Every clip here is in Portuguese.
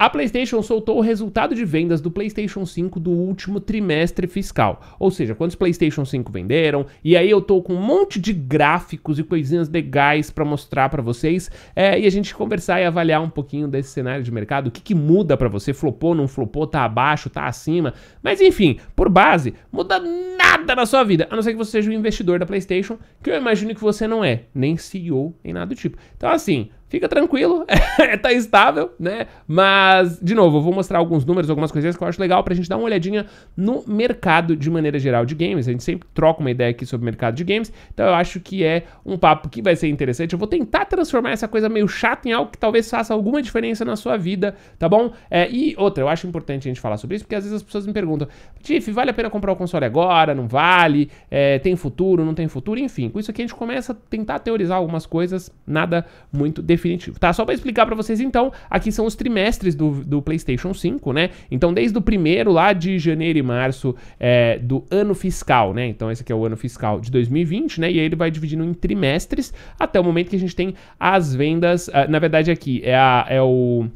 A PlayStation soltou o resultado de vendas do PlayStation 5 do último trimestre fiscal. Ou seja, quantos PlayStation 5 venderam? E aí eu tô com um monte de gráficos e coisinhas legais para mostrar para vocês é, e a gente conversar e avaliar um pouquinho desse cenário de mercado. O que, que muda para você? Flopou, não flopou? Tá abaixo, tá acima? Mas enfim, por base, muda nada na sua vida, a não ser que você seja um investidor da PlayStation, que eu imagino que você não é, nem CEO, nem nada do tipo. Então assim fica tranquilo, é, tá estável, né? Mas, de novo, eu vou mostrar alguns números, algumas coisas que eu acho legal pra gente dar uma olhadinha no mercado de maneira geral de games. A gente sempre troca uma ideia aqui sobre o mercado de games, então eu acho que é um papo que vai ser interessante. Eu vou tentar transformar essa coisa meio chata em algo que talvez faça alguma diferença na sua vida, tá bom? É, e outra, eu acho importante a gente falar sobre isso, porque às vezes as pessoas me perguntam, Tiff, vale a pena comprar o console agora? Não vale? É, tem futuro? Não tem futuro? Enfim, com isso aqui a gente começa a tentar teorizar algumas coisas, nada muito definido definitivo, tá? Só para explicar para vocês então, aqui são os trimestres do, do PlayStation 5, né? Então desde o primeiro lá de janeiro e março é, do ano fiscal, né? Então esse aqui é o ano fiscal de 2020, né? E aí ele vai dividindo em trimestres até o momento que a gente tem as vendas, ah, na verdade aqui é, a, é o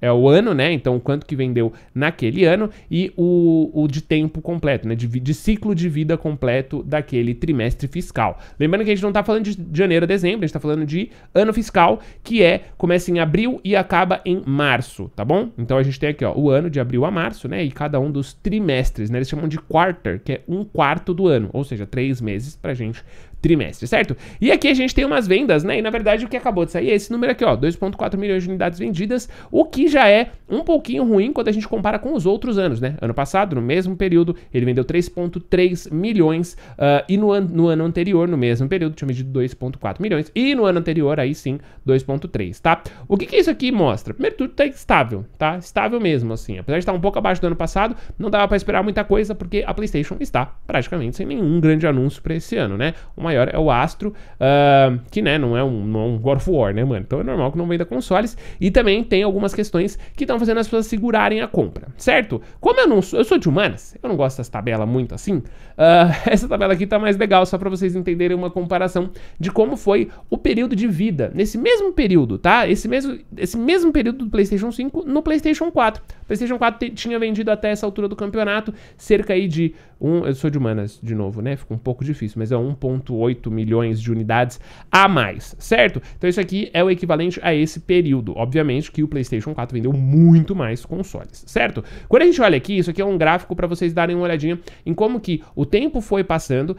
é o ano, né? Então, quanto que vendeu naquele ano e o, o de tempo completo, né? De, de, ciclo de vida completo daquele trimestre fiscal. Lembrando que a gente não está falando de janeiro a dezembro, a gente está falando de ano fiscal, que é começa em abril e acaba em março, tá bom? Então a gente tem aqui ó, o ano de abril a março, né? E cada um dos trimestres, né? Eles chamam de quarter, que é um quarto do ano, ou seja, três meses para gente trimestre, certo? E aqui a gente tem umas vendas, né? E na verdade o que acabou de sair é esse número aqui, ó, 2.4 milhões de unidades vendidas, o que já é um pouquinho ruim quando a gente compara com os outros anos, né? Ano passado, no mesmo período, ele vendeu 3.3 milhões uh, e no, an no ano anterior, no mesmo período, tinha medido 2.4 milhões e no ano anterior, aí sim, 2.3, tá? O que que isso aqui mostra? Primeiro tudo tá estável, tá? Estável mesmo, assim. Apesar de estar um pouco abaixo do ano passado, não dava para esperar muita coisa porque a PlayStation está praticamente sem nenhum grande anúncio para esse ano, né? Uma maior é o Astro, uh, que né, não é, um, é um God of War, né, mano? Então é normal que não venda consoles. E também tem algumas questões que estão fazendo as pessoas segurarem a compra, certo? Como eu não sou, eu sou de humanas, eu não gosto dessa tabela muito assim. Uh, essa tabela aqui tá mais legal, só para vocês entenderem uma comparação de como foi o período de vida. Nesse mesmo período, tá? Esse mesmo, esse mesmo período do PlayStation 5 no PlayStation 4. O PlayStation 4 tinha vendido até essa altura do campeonato cerca aí de. Um, eu sou de humanas de novo, né? ficou um pouco difícil, mas é 1,8. 1,8 milhões de unidades a mais, certo? Então isso aqui é o equivalente a esse período. Obviamente que o PlayStation 4 vendeu muito mais consoles, certo? Quando a gente olha aqui, isso aqui é um gráfico para vocês darem uma olhadinha em como que o tempo foi passando uh,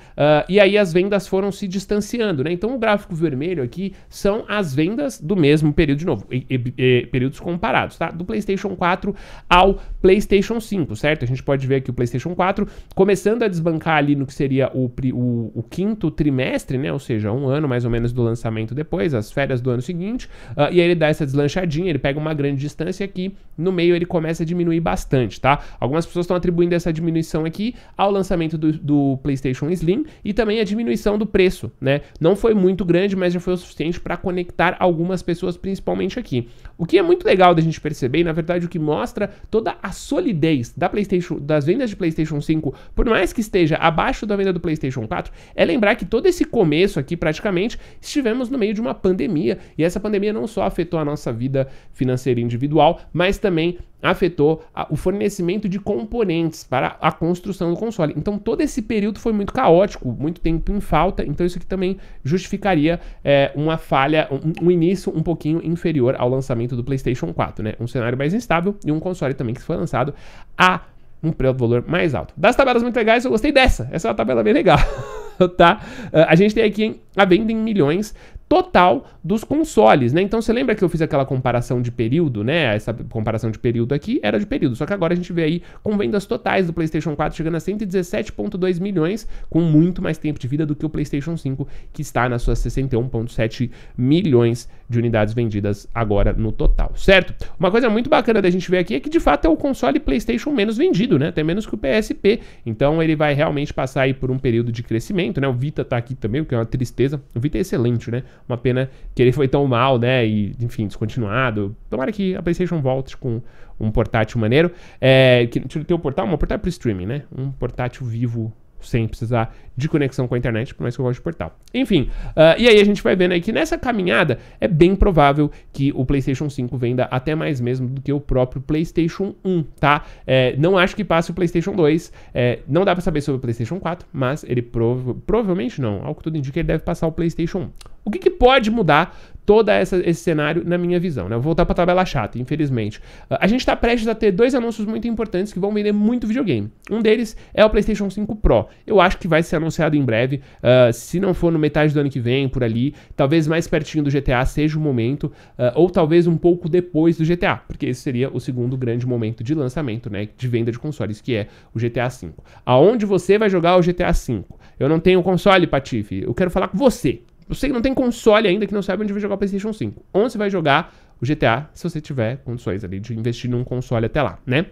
e aí as vendas foram se distanciando, né? Então o gráfico vermelho aqui são as vendas do mesmo período de novo, e, e, e, períodos comparados, tá? Do PlayStation 4 ao PlayStation 5, certo? A gente pode ver aqui o PlayStation 4 começando a desbancar ali no que seria o, o, o quinto trimestre trimestre, né? Ou seja, um ano mais ou menos do lançamento depois, as férias do ano seguinte. Uh, e aí ele dá essa deslanchadinha, ele pega uma grande distância aqui, no meio ele começa a diminuir bastante, tá? Algumas pessoas estão atribuindo essa diminuição aqui ao lançamento do, do PlayStation Slim e também a diminuição do preço, né? Não foi muito grande, mas já foi o suficiente para conectar algumas pessoas, principalmente aqui. O que é muito legal da gente perceber, e na verdade o que mostra toda a solidez da PlayStation, das vendas de PlayStation 5, por mais que esteja abaixo da venda do PlayStation 4, é lembrar que todo esse começo aqui, praticamente, estivemos no meio de uma pandemia. E essa pandemia não só afetou a nossa vida financeira individual, mas também afetou a, o fornecimento de componentes para a construção do console. Então, todo esse período foi muito caótico, muito tempo em falta. Então, isso aqui também justificaria é, uma falha, um, um, início um pouquinho inferior ao lançamento do PlayStation 4, né? Um cenário mais instável e um console também que foi lançado a um preço valor mais alto. Das tabelas muito legais, eu gostei dessa. Essa é uma tabela bem legal. tá? Ah, a gente tem aqui a venda em milhões total dos consoles, né? Então você lembra que eu fiz aquela comparação de período, né? Essa comparação de período aqui era de período, só que agora a gente vê aí com vendas totais do PlayStation 4 chegando a 117.2 milhões, com muito mais tempo de vida do que o PlayStation 5, que está nas suas 61.7 milhões de unidades vendidas agora no total, certo? Uma coisa muito bacana da gente ver aqui é que de fato é o console PlayStation menos vendido, né? Até menos que o PSP. Então ele vai realmente passar aí por um período de crescimento, né? O Vita tá aqui também, o que é uma tristeza. O Vita é excelente, né? Uma pena que ele foi tão mal, né? E, enfim, descontinuado. Tomara que a PlayStation volte com um portátil maneiro. É, que, tem um portátil, um portátil pro streaming, né? Um portátil vivo sem precisar de conexão com a internet, por mais que eu goste de portal. Enfim, uh, e aí a gente vai vendo aí que nessa caminhada é bem provável que o PlayStation 5 venda até mais mesmo do que o próprio PlayStation 1, tá? É, não acho que passe o PlayStation 2, é, não dá para saber sobre o PlayStation 4, mas ele prov provavelmente não, ao que tudo indica, ele deve passar o PlayStation 1. O que, que pode mudar todo esse cenário na minha visão. Né? Vou voltar para a tabela chata, infelizmente. A gente está prestes a ter dois anúncios muito importantes que vão vender muito videogame. Um deles é o PlayStation 5 Pro. Eu acho que vai ser anunciado em breve, uh, se não for no metade do ano que vem, por ali. Talvez mais pertinho do GTA seja o momento, uh, ou talvez um pouco depois do GTA, porque esse seria o segundo grande momento de lançamento, né, de venda de consoles, que é o GTA V. Aonde você vai jogar o GTA V? Eu não tenho console, Patife. Eu quero falar com você. Você que não tem console ainda, que não sabe onde vai jogar o PlayStation 5. Onde você vai jogar o GTA, se você tiver condições ali de investir num console até lá, né?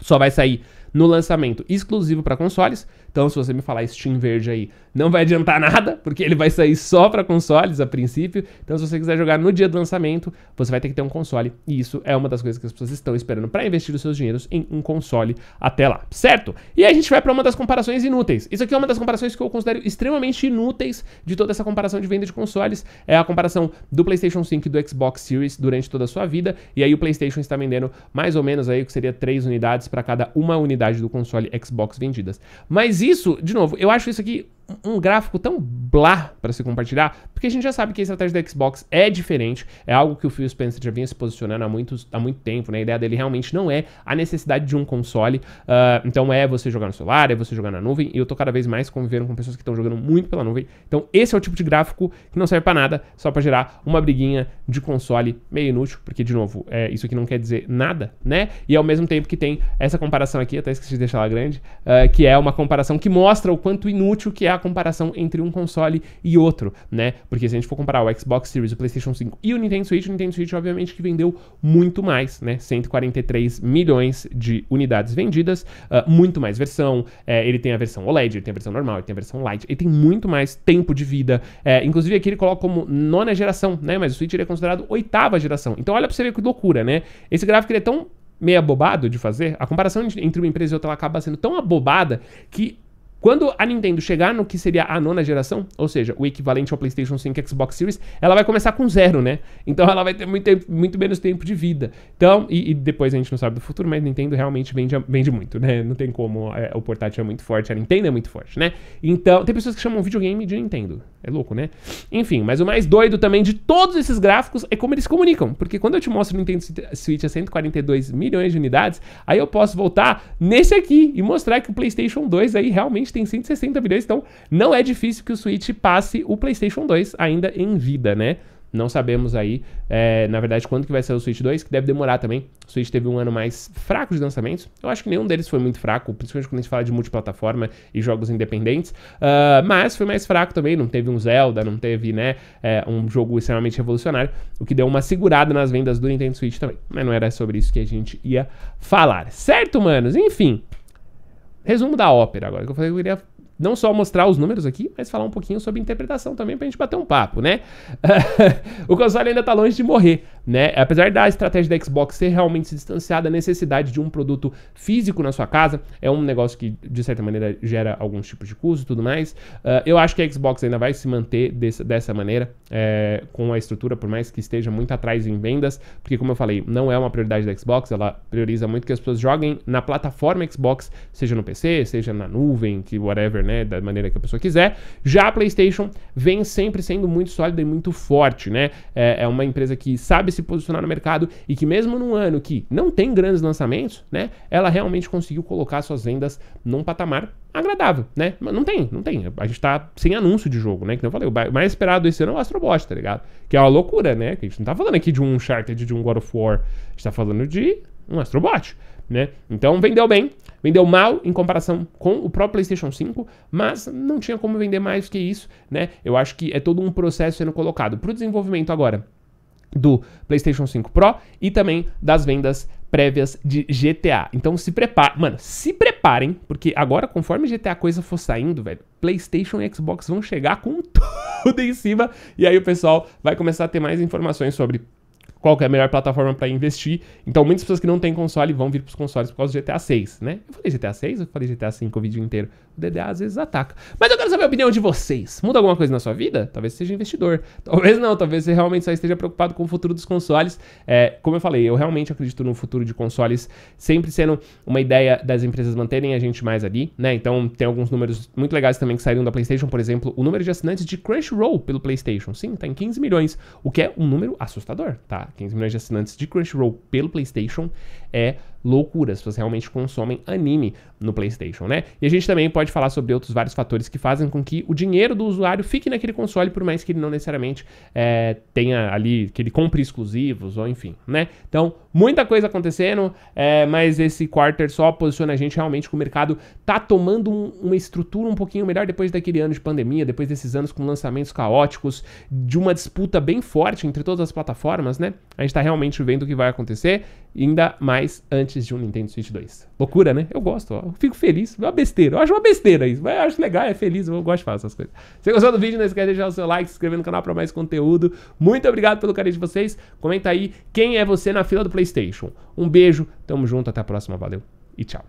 Só vai sair no lançamento exclusivo para consoles. Então, se você me falar Steam Verde aí, não vai adiantar nada, porque ele vai sair só para consoles a princípio. Então, se você quiser jogar no dia do lançamento, você vai ter que ter um console. E isso é uma das coisas que as pessoas estão esperando para investir os seus dinheiros em um console até lá, certo? E aí a gente vai para uma das comparações inúteis. Isso aqui é uma das comparações que eu considero extremamente inúteis de toda essa comparação de venda de consoles. É a comparação do PlayStation 5 e do Xbox Series durante toda a sua vida. E aí o PlayStation está vendendo mais ou menos aí o que seria três unidades para cada uma unidade do console Xbox vendidas. Mas isso, de novo, eu acho isso aqui um gráfico tão blá para se compartilhar, porque a gente já sabe que a estratégia da Xbox é diferente, é algo que o Phil Spencer já vinha se posicionando há, muitos, há muito tempo, né? A ideia dele realmente não é a necessidade de um console, uh, então é você jogar no celular, é você jogar na nuvem, e eu tô cada vez mais convivendo com pessoas que estão jogando muito pela nuvem, então esse é o tipo de gráfico que não serve para nada, só para gerar uma briguinha de console meio inútil, porque, de novo, é, isso aqui não quer dizer nada, né? E ao mesmo tempo que tem essa comparação aqui, até esqueci de deixar ela grande, uh, que é uma comparação que mostra o quanto inútil que é a comparação entre um console e outro, né? Porque se a gente for comparar o Xbox Series, o PlayStation 5 e o Nintendo Switch, o Nintendo Switch obviamente que vendeu muito mais, né? 143 milhões de unidades vendidas, uh, muito mais versão. É, ele tem a versão OLED, ele tem a versão normal, ele tem a versão Lite, ele tem muito mais tempo de vida. É, inclusive aqui ele coloca como nona geração, né? Mas o Switch ele é considerado oitava geração. Então olha pra você ver que loucura, né? Esse gráfico ele é tão meio abobado de fazer, a comparação entre uma empresa e outra ela acaba sendo tão abobada que quando a Nintendo chegar no que seria a nona geração, ou seja, o equivalente ao PlayStation 5 e Xbox Series, ela vai começar com zero, né? Então ela vai ter muito, muito menos tempo de vida. Então, e, e depois a gente não sabe do futuro, mas a Nintendo realmente vende, vende muito, né? Não tem como. É, o portátil é muito forte, a Nintendo é muito forte, né? Então, tem pessoas que chamam videogame de Nintendo. É louco, né? Enfim, mas o mais doido também de todos esses gráficos é como eles comunicam. Porque quando eu te mostro o Nintendo Switch eh, a 142 milhões de unidades, aí eu posso voltar nesse aqui e mostrar que o PlayStation 2 aí realmente tem 160 milhões. Então não é difícil que o Switch passe o PlayStation 2 ainda em vida, né? Não sabemos aí, é, na verdade, quando que vai ser o Switch 2, que deve demorar também. O Switch teve um ano mais fraco de lançamentos. Eu acho que nenhum deles foi muito fraco, principalmente quando a gente fala de multiplataforma e jogos independentes. Uh, mas foi mais fraco também, não teve um Zelda, não teve, né, é, um jogo extremamente revolucionário, o que deu uma segurada nas vendas do Nintendo Switch também. Mas não era sobre isso que a gente ia falar. Certo, manos? Enfim. Resumo da ópera agora, que eu falei que eu queria não só mostrar os números aqui, mas falar um pouquinho sobre interpretação também para a gente bater um papo, né? o console ainda está longe de morrer. Né? Apesar da estratégia da Xbox ser realmente se distanciar da necessidade de um produto físico na sua casa, é um negócio que de certa maneira gera alguns tipos de custo e tudo mais. Uh, eu acho que a Xbox ainda vai se manter desse, dessa maneira, é, com a estrutura, por mais que esteja muito atrás em vendas, porque, como eu falei, não é uma prioridade da Xbox, ela prioriza muito que as pessoas joguem na plataforma Xbox, seja no PC, seja na nuvem, que whatever, né? Da maneira que a pessoa quiser. Já a PlayStation vem sempre sendo muito sólida e muito forte, né? É, é uma empresa que sabe se posicionar no mercado e que mesmo num ano que não tem grandes lançamentos, né, ela realmente conseguiu colocar suas vendas num patamar agradável, né? Não tem, não tem. A gente tá sem anúncio de jogo, né? Que eu falei, o mais esperado esse ano é o Astrobot, tá ligado? Que é uma loucura, né? Que a gente não tá falando aqui de um Uncharted, de um God of War. A gente tá falando de um Astrobot, né? Então vendeu bem, vendeu mal em comparação com o próprio PlayStation 5, mas não tinha como vender mais que isso, né? Eu acho que é todo um processo sendo colocado pro desenvolvimento agora do PlayStation 5 Pro e também das vendas prévias de GTA. Então se preparem, mano, se preparem, porque agora conforme GTA coisa for saindo, velho, PlayStation e Xbox vão chegar com tudo em cima e aí o pessoal vai começar a ter mais informações sobre qual que é a melhor plataforma para investir. Então, muitas pessoas que não têm console vão vir para os consoles por causa do GTA 6, né? Eu falei GTA 6, eu falei GTA 5 o vídeo inteiro. O DDA às vezes ataca. Mas eu quero saber a opinião de vocês. Muda alguma coisa na sua vida? Talvez seja investidor. Talvez não, talvez você realmente só esteja preocupado com o futuro dos consoles. É, como eu falei, eu realmente acredito no futuro de consoles sempre sendo uma ideia das empresas manterem a gente mais ali, né? Então, tem alguns números muito legais também que saíram da PlayStation, por exemplo, o número de assinantes de Crunchyroll pelo PlayStation. Sim, tá em 15 milhões, o que é um número assustador, tá? 15 milhões de assinantes de Crunchyroll pelo PlayStation é loucura, as pessoas realmente consomem anime no PlayStation, né? E a gente também pode falar sobre outros vários fatores que fazem com que o dinheiro do usuário fique naquele console, por mais que ele não necessariamente é, tenha ali, que ele compre exclusivos, ou enfim, né? Então, muita coisa acontecendo, é, mas esse quarter só posiciona a gente realmente que o mercado tá tomando um, uma estrutura um pouquinho melhor depois daquele ano de pandemia, depois desses anos com lançamentos caóticos, de uma disputa bem forte entre todas as plataformas, né? A gente tá realmente vendo o que vai acontecer, ainda mais antes de um Nintendo Switch 2. Loucura, né? Eu gosto, ó. Eu fico feliz. É uma besteira. Eu acho uma besteira isso. Mas eu acho legal, é feliz. Eu gosto de fazer essas coisas. Se gostou do vídeo, não esquece de deixar o seu like, se inscrever no canal para mais conteúdo. Muito obrigado pelo carinho de vocês. Comenta aí quem é você na fila do PlayStation. Um beijo, tamo junto, até a próxima. Valeu e tchau.